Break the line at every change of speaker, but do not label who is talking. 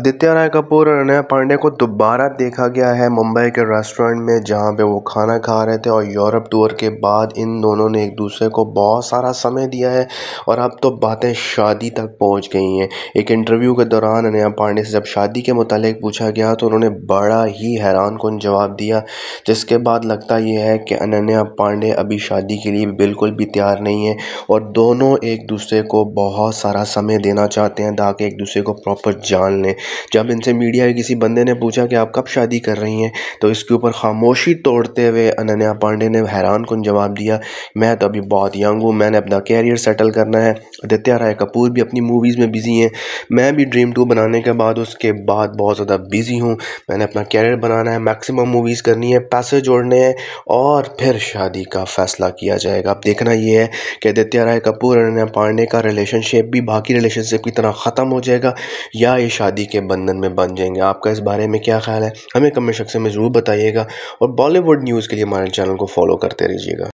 आदित्य राय कपूर और अनया पांडे को दोबारा देखा गया है मुंबई के रेस्टोरेंट में जहां पे वो खाना खा रहे थे और यूरोप टूर के बाद इन दोनों ने एक दूसरे को बहुत सारा समय दिया है और अब तो बातें शादी तक पहुंच गई हैं एक इंटरव्यू के दौरान अनया पांडे से जब शादी के मुतालिक पूछा गया तो उन्होंने बड़ा ही हैरान कन जवाब दिया जिसके बाद लगता यह है कि अनन्या पांडे अभी शादी के लिए बिल्कुल भी तैयार नहीं है और दोनों एक दूसरे को बहुत सारा समय देना चाहते हैं ताकि एक दूसरे को प्रॉपर जान लें जब इनसे मीडिया के किसी बंदे ने पूछा कि आप कब शादी कर रही हैं तो इसके ऊपर खामोशी तोड़ते हुए अनन्या पांडे ने हैरान कन जवाब दिया मैं तो अभी बहुत यंग हूँ मैंने अपना कैरियर सेटल करना है आदित्य राय कपूर भी अपनी मूवीज़ में बिज़ी हैं मैं भी ड्रीम टू बनाने के बाद उसके बाद बहुत ज़्यादा बिज़ी हूँ मैंने अपना कैरियर बनाना है मैक्सिमम मूवीज़ करनी है पैसे जोड़ने हैं और फिर शादी का फ़ैसला किया जाएगा अब देखना यह है कि आदित्य राय कपूर अनन्या पांडे का रिलेशनशिप भी बाकी रिलेशनशिप की तरह ख़त्म हो जाएगा या ये शादी के के बंधन में बन जाएंगे आपका इस बारे में क्या ख्याल है हमें कमेंट सेक्शन में ज़रूर बताइएगा और बॉलीवुड न्यूज़ के लिए हमारे चैनल को फॉलो करते रहिएगा